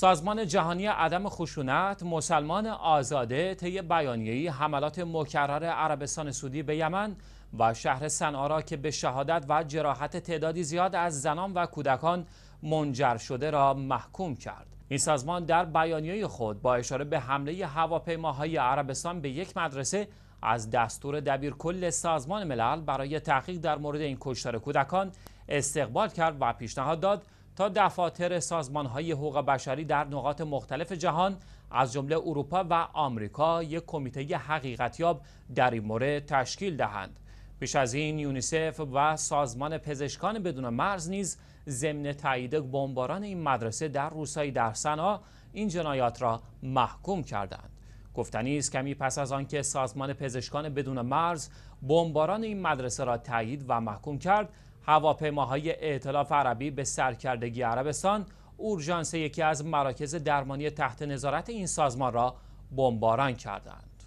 سازمان جهانی عدم خشونت مسلمان آزاده طی بیانیه‌ای حملات مکرر عربستان سعودی به یمن و شهر صنعا را که به شهادت و جراحت تعدادی زیاد از زنان و کودکان منجر شده را محکوم کرد این سازمان در بیانیه خود با اشاره به حمله هواپیماهای عربستان به یک مدرسه از دستور دبیرکل سازمان ملل برای تحقیق در مورد این کشتار کودکان استقبال کرد و پیشنهاد داد تا دفاتر سازمان های حقوق بشری در نقاط مختلف جهان از جمله اروپا و آمریکا یک کمیته حقیقتیاب در این مورد تشکیل دهند. پیش از این یونیسف و سازمان پزشکان بدون مرز نیز ضمن تایید بمباران این مدرسه در روسای در سنا این جنایات را محکوم کردند. گفتنی است کمی پس از آنکه سازمان پزشکان بدون مرز بمباران این مدرسه را تایید و محکوم کرد هواپیماهای ائتلاف عربی به سرکردگی عربستان اورژانس یکی از مراکز درمانی تحت نظارت این سازمان را بمباران کردند.